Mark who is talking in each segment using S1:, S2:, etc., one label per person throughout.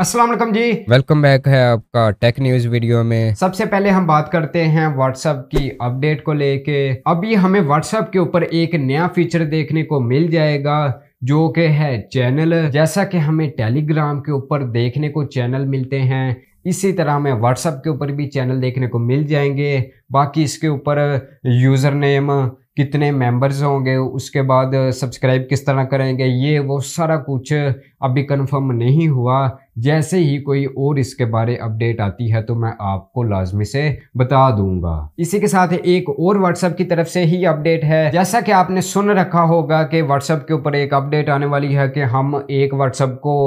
S1: असलम जी welcome back है आपका tech news video में सबसे पहले हम बात करते हैं व्हाट्सएप की अपडेट को लेके अभी हमें व्हाट्सएप के ऊपर एक नया फीचर देखने को मिल जाएगा जो कि है चैनल जैसा कि हमें टेलीग्राम के ऊपर देखने को चैनल मिलते हैं इसी तरह हमें व्हाट्सएप के ऊपर भी चैनल देखने को मिल जाएंगे बाकी इसके ऊपर यूज़र नेम कितने मेंबर्स होंगे उसके बाद सब्सक्राइब किस तरह करेंगे ये वो सारा कुछ अभी कंफर्म नहीं हुआ जैसे ही कोई और इसके बारे अपडेट आती है तो मैं आपको लाजमी से बता दूंगा इसी के साथ एक और व्हाट्सएप की तरफ से ही अपडेट है जैसा कि आपने सुन रखा होगा कि व्हाट्सएप के ऊपर एक अपडेट आने वाली है कि हम एक व्हाट्सएप को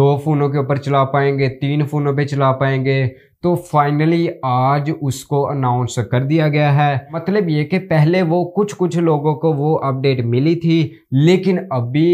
S1: दो फोनों के ऊपर चला पाएंगे तीन फोनों पे चला पाएंगे तो फाइनली आज उसको अनाउंस कर दिया गया है मतलब ये कि पहले वो कुछ कुछ लोगों को वो अपडेट मिली थी लेकिन अभी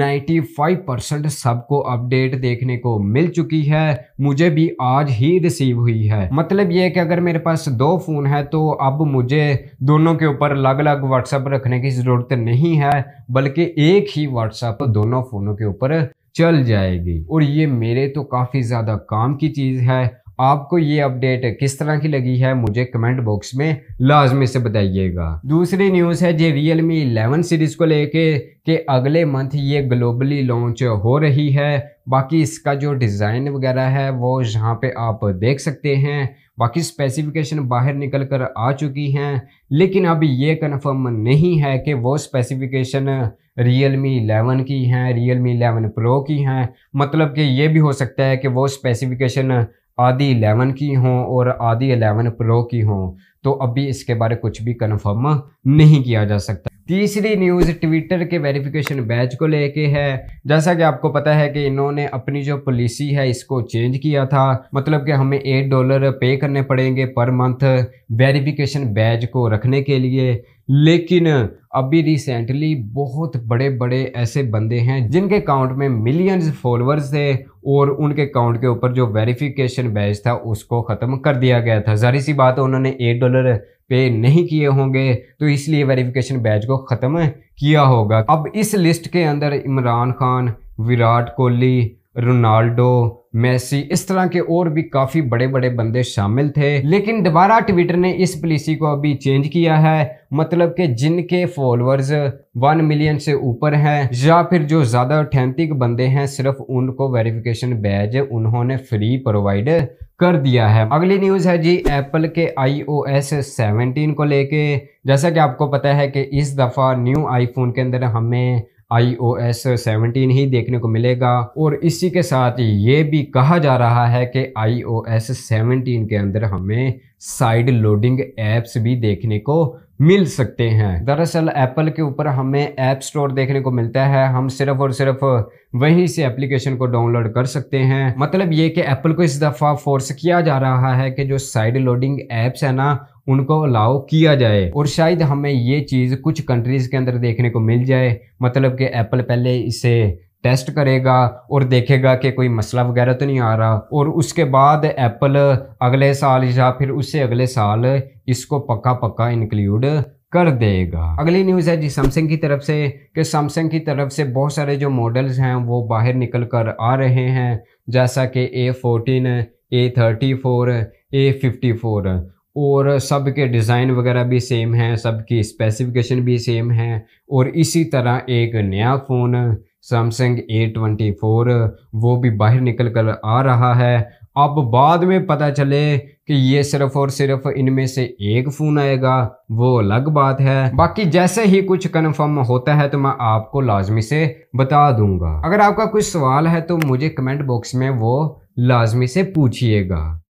S1: 95 परसेंट सबको अपडेट देखने को मिल मिल चुकी है मुझे भी आज ही रिसीव हुई है मतलब ये कि अगर मेरे पास दो फ़ोन है तो अब मुझे दोनों के ऊपर अलग अलग व्हाट्सएप रखने की ज़रूरत नहीं है बल्कि एक ही व्हाट्सएप दोनों फ़ोनों के ऊपर चल जाएगी और ये मेरे तो काफ़ी ज़्यादा काम की चीज़ है आपको ये अपडेट किस तरह की लगी है मुझे कमेंट बॉक्स में लाजमी से बताइएगा दूसरी न्यूज़ है जी रियल मी इलेवन सीरीज़ को लेके कि अगले मंथ ये ग्लोबली लॉन्च हो रही है बाकी इसका जो डिज़ाइन वगैरह है वो यहाँ पे आप देख सकते हैं बाकी स्पेसिफिकेशन बाहर निकल कर आ चुकी हैं लेकिन अब ये कन्फर्म नहीं है कि वो स्पेसिफिकेशन रियल मी इलेवन की हैं रियल मी इलेवन प्रो की हैं मतलब कि ये भी हो सकता है कि वो स्पेसिफिकेशन आदि एलेवन की हों और आदि एलेवन प्रो की हों तो अभी इसके बारे कुछ भी कन्फर्म नहीं किया जा सकता तीसरी न्यूज़ ट्विटर के वेरिफिकेशन बैच को लेके है जैसा कि आपको पता है कि इन्होंने अपनी जो पॉलिसी है इसको चेंज किया था मतलब कि हमें एट डॉलर पे करने पड़ेंगे पर मंथ वेरिफिकेशन बैच को रखने के लिए लेकिन अभी रिसेंटली बहुत बड़े बड़े ऐसे बंदे हैं जिनके अकाउंट में मिलियंस फॉलोअर्स थे और उनके अकाउंट के ऊपर जो वेरिफिकेशन बैच था उसको ख़त्म कर दिया गया था जारी सी बात है उन्होंने एक डॉलर पे नहीं किए होंगे तो इसलिए वेरिफिकेशन बैच को ख़त्म किया होगा अब इस लिस्ट के अंदर इमरान खान विराट कोहली रोनाल्डो मैसी इस तरह के और भी काफ़ी बड़े बड़े बंदे शामिल थे लेकिन दोबारा ट्विटर ने इस पॉलिसी को अभी चेंज किया है मतलब कि जिनके फॉलोअर्स वन मिलियन से ऊपर हैं या फिर जो ज़्यादा अथेंटिक बंदे हैं सिर्फ उनको वेरिफिकेशन बैज उन्होंने फ्री प्रोवाइड कर दिया है अगली न्यूज़ है जी एप्पल के आईओएस 17 को लेके जैसा कि आपको पता है कि इस दफ़ा न्यू आईफोन के अंदर हमें आई ओ एस सेवनटीन ही देखने को मिलेगा और इसी के साथ ये भी कहा जा रहा है कि आई ओ एस सेवनटीन के अंदर हमें साइड लोडिंग एप्स भी देखने को मिल सकते हैं दरअसल एप्पल के ऊपर हमें ऐप स्टोर देखने को मिलता है हम सिर्फ और सिर्फ वहीं से एप्लीकेशन को डाउनलोड कर सकते हैं मतलब ये कि एप्पल को इस दफ़ा फोर्स किया जा रहा है कि जो साइड लोडिंग एप्स है ना उनको अलाउ किया जाए और शायद हमें ये चीज़ कुछ कंट्रीज़ के अंदर देखने को मिल जाए मतलब कि एप्पल पहले इसे टेस्ट करेगा और देखेगा कि कोई मसला वगैरह तो नहीं आ रहा और उसके बाद एप्पल अगले साल या फिर उससे अगले साल इसको पक्का पक्का इंक्लूड कर देगा अगली न्यूज़ है जी सैमसंग की तरफ से कि सैमसंग की तरफ से बहुत सारे जो मॉडल्स हैं वो बाहर निकल कर आ रहे हैं जैसा कि A fourteen A thirty four A fifty four और सब के डिज़ाइन वगैरह भी सेम हैं सब की स्पेसिफिकेशन भी सेम है और इसी तरह एक नया phone Samsung A twenty four वो भी बाहर निकल कर आ रहा है अब बाद में पता चले कि ये सिर्फ और सिर्फ इनमें से एक फ़ोन आएगा वो अलग बात है बाकी जैसे ही कुछ कन्फर्म होता है तो मैं आपको लाजमी से बता दूंगा अगर आपका कुछ सवाल है तो मुझे कमेंट बॉक्स में वो लाजमी से पूछिएगा